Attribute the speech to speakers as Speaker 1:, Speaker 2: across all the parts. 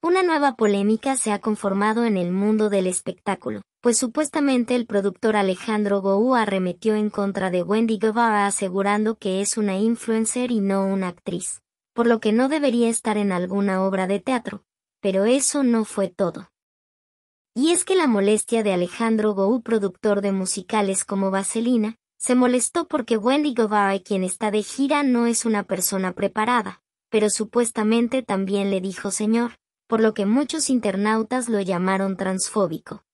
Speaker 1: Una nueva polémica se ha conformado en el mundo del espectáculo, pues supuestamente el productor Alejandro Gou arremetió en contra de Wendy Guevara asegurando que es una influencer y no una actriz, por lo que no debería estar en alguna obra de teatro. Pero eso no fue todo. Y es que la molestia de Alejandro Gou, productor de musicales como Vaselina, se molestó porque Wendy Guevara, quien está de gira, no es una persona preparada, pero supuestamente también le dijo señor, por lo que muchos internautas lo llamaron transfóbico.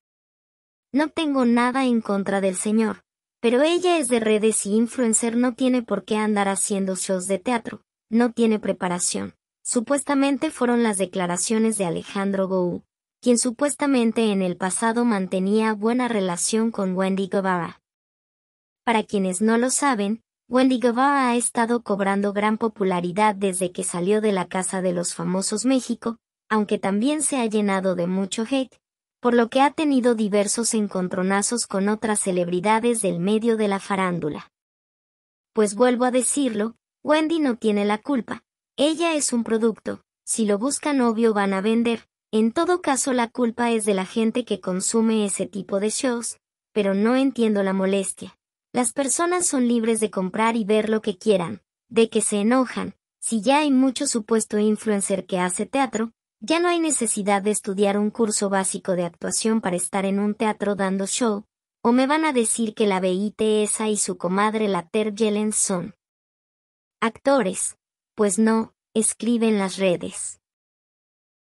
Speaker 1: No tengo nada en contra del señor, pero ella es de redes y influencer no tiene por qué andar haciendo shows de teatro, no tiene preparación. Supuestamente fueron las declaraciones de Alejandro Gou, quien supuestamente en el pasado mantenía buena relación con Wendy Guevara. Para quienes no lo saben, Wendy Guevara ha estado cobrando gran popularidad desde que salió de la Casa de los Famosos México, aunque también se ha llenado de mucho hate, por lo que ha tenido diversos encontronazos con otras celebridades del medio de la farándula. Pues vuelvo a decirlo, Wendy no tiene la culpa, ella es un producto, si lo buscan obvio van a vender, en todo caso la culpa es de la gente que consume ese tipo de shows, pero no entiendo la molestia. Las personas son libres de comprar y ver lo que quieran, de que se enojan, si ya hay mucho supuesto influencer que hace teatro, ya no hay necesidad de estudiar un curso básico de actuación para estar en un teatro dando show, o me van a decir que la BIT y su comadre la Ter son actores. Pues no, escriben las redes.